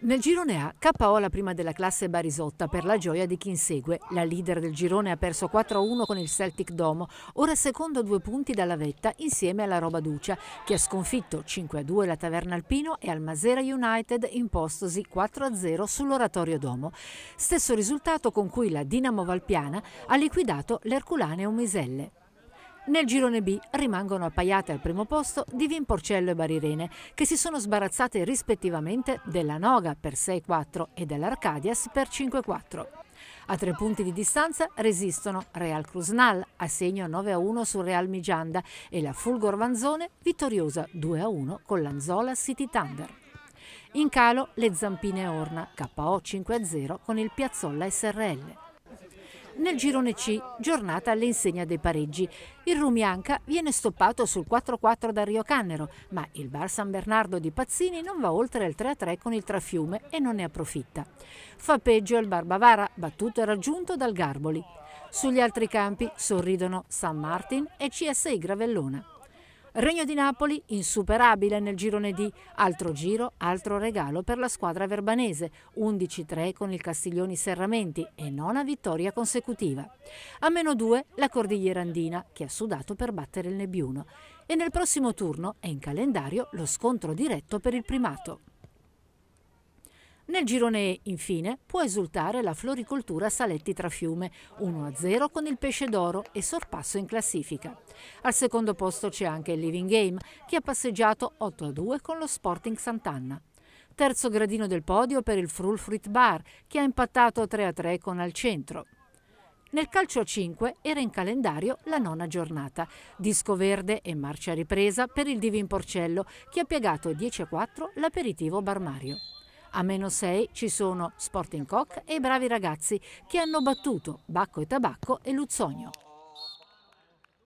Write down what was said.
Nel girone A, KO la prima della classe Barisotta per la gioia di chi insegue. La leader del girone ha perso 4-1 con il Celtic Domo, ora secondo a due punti dalla vetta insieme alla Roba Ducia, che ha sconfitto 5-2 la Taverna Alpino e al Masera United impostosi 4-0 sull'Oratorio Domo. Stesso risultato con cui la Dinamo Valpiana ha liquidato l'Erculaneo Miselle. Nel girone B rimangono appaiate al primo posto Divin Porcello e Barirene, che si sono sbarazzate rispettivamente della Noga per 6-4 e dell'Arcadias per 5-4. A tre punti di distanza resistono Real Cruznal a segno 9-1 sul Real Migianda, e la Fulgor Vanzone, vittoriosa 2-1 con l'Anzola City Thunder. In calo le Zampine Orna, KO 5-0 con il Piazzolla SRL. Nel girone C, giornata all'insegna dei pareggi. Il Rumianca viene stoppato sul 4-4 da Rio Cannero, ma il Bar San Bernardo di Pazzini non va oltre il 3-3 con il Trafiume e non ne approfitta. Fa peggio il Bar Bavara, battuto e raggiunto dal Garboli. Sugli altri campi sorridono San Martin e CSI Gravellona. Regno di Napoli insuperabile nel girone D, altro giro, altro regalo per la squadra verbanese, 11-3 con il Castiglioni Serramenti e nona vittoria consecutiva. A meno 2 la Cordigliera Andina che ha sudato per battere il Nebbiuno e nel prossimo turno è in calendario lo scontro diretto per il primato. Nel girone, infine, può esultare la floricoltura Saletti Trafiume, 1-0 con il pesce d'oro e sorpasso in classifica. Al secondo posto c'è anche il Living Game, che ha passeggiato 8-2 con lo Sporting Sant'Anna. Terzo gradino del podio per il Frulfrit Bar, che ha impattato 3-3 con Al Centro. Nel calcio a 5 era in calendario la nona giornata. Disco verde e marcia ripresa per il Divin Porcello, che ha piegato 10-4 l'aperitivo Bar Mario. A meno 6 ci sono Sporting Cock e i bravi ragazzi che hanno battuto Bacco e Tabacco e Luzzogno.